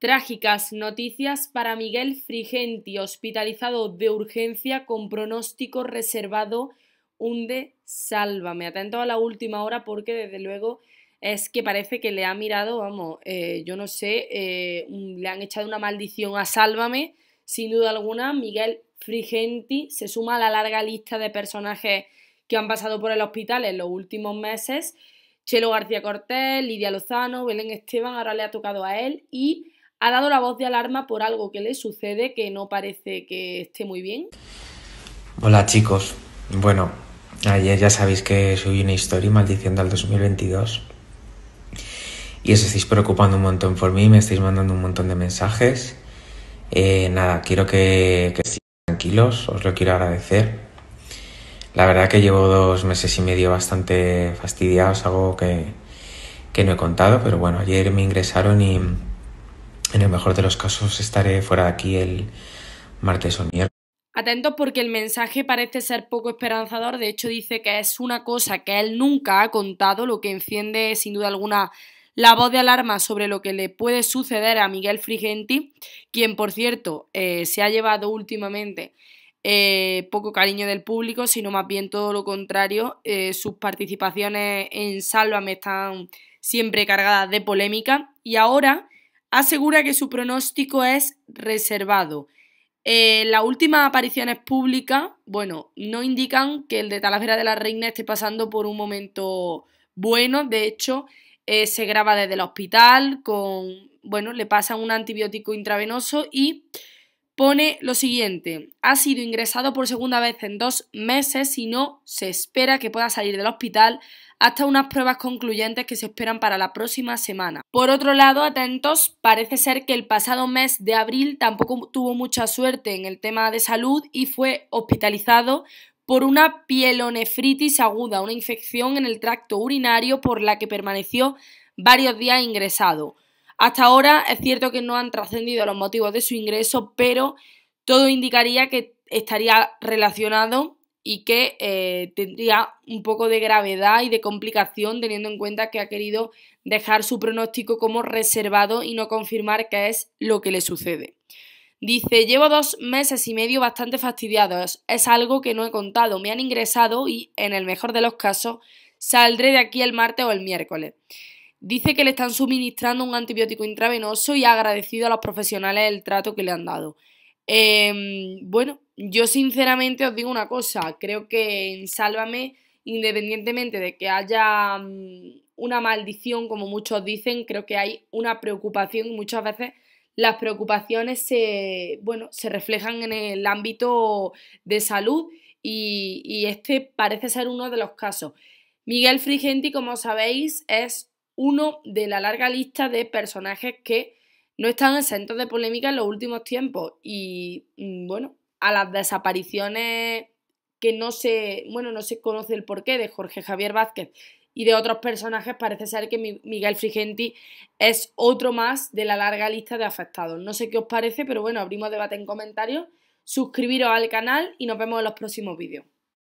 Trágicas noticias para Miguel Frigenti, hospitalizado de urgencia con pronóstico reservado, hunde sálvame. Atento a la última hora porque desde luego es que parece que le ha mirado, vamos, eh, yo no sé, eh, le han echado una maldición a sálvame. Sin duda alguna, Miguel Frigenti se suma a la larga lista de personajes que han pasado por el hospital en los últimos meses. Chelo García Cortés, Lidia Lozano, Belén Esteban, ahora le ha tocado a él y ha dado la voz de alarma por algo que le sucede que no parece que esté muy bien. Hola chicos, bueno, ayer ya sabéis que subí una historia maldiciendo al 2022 y os estáis preocupando un montón por mí, me estáis mandando un montón de mensajes. Eh, nada, quiero que, estéis tranquilos, os lo quiero agradecer. La verdad que llevo dos meses y medio bastante fastidiados, algo que no he contado, pero bueno, ayer me ingresaron y en el mejor de los casos estaré fuera de aquí el martes o miércoles. Atentos porque el mensaje parece ser poco esperanzador. De hecho, dice que es una cosa que él nunca ha contado, lo que enciende sin duda alguna la voz de alarma sobre lo que le puede suceder a Miguel Frigenti, quien por cierto eh, se ha llevado últimamente eh, poco cariño del público, sino más bien todo lo contrario. Eh, sus participaciones en me están siempre cargadas de polémica y ahora asegura que su pronóstico es reservado. Eh, las últimas apariciones públicas, bueno, no indican que el de Talavera de la Reina esté pasando por un momento bueno. De hecho, eh, se graba desde el hospital con, bueno, le pasan un antibiótico intravenoso y pone lo siguiente, ha sido ingresado por segunda vez en dos meses y no se espera que pueda salir del hospital hasta unas pruebas concluyentes que se esperan para la próxima semana. Por otro lado, atentos, parece ser que el pasado mes de abril tampoco tuvo mucha suerte en el tema de salud y fue hospitalizado por una pielonefritis aguda, una infección en el tracto urinario por la que permaneció varios días ingresado. Hasta ahora es cierto que no han trascendido los motivos de su ingreso, pero todo indicaría que estaría relacionado y que eh, tendría un poco de gravedad y de complicación teniendo en cuenta que ha querido dejar su pronóstico como reservado y no confirmar qué es lo que le sucede. Dice, llevo dos meses y medio bastante fastidiados, es algo que no he contado, me han ingresado y, en el mejor de los casos, saldré de aquí el martes o el miércoles. Dice que le están suministrando un antibiótico intravenoso y ha agradecido a los profesionales el trato que le han dado. Em, bueno, yo sinceramente os digo una cosa, creo que en Sálvame, independientemente de que haya mm, una maldición, como muchos dicen, creo que hay una preocupación y muchas veces las preocupaciones se, bueno, se reflejan en el ámbito de salud y, y este parece ser uno de los casos. Miguel Frigenti, como sabéis, es uno de la larga lista de personajes que no están exentos de polémica en los últimos tiempos y, mm, bueno, a las desapariciones que no se, bueno, no se conoce el porqué de Jorge Javier Vázquez y de otros personajes, parece ser que Miguel Frigenti es otro más de la larga lista de afectados. No sé qué os parece, pero bueno, abrimos debate en comentarios. Suscribiros al canal y nos vemos en los próximos vídeos.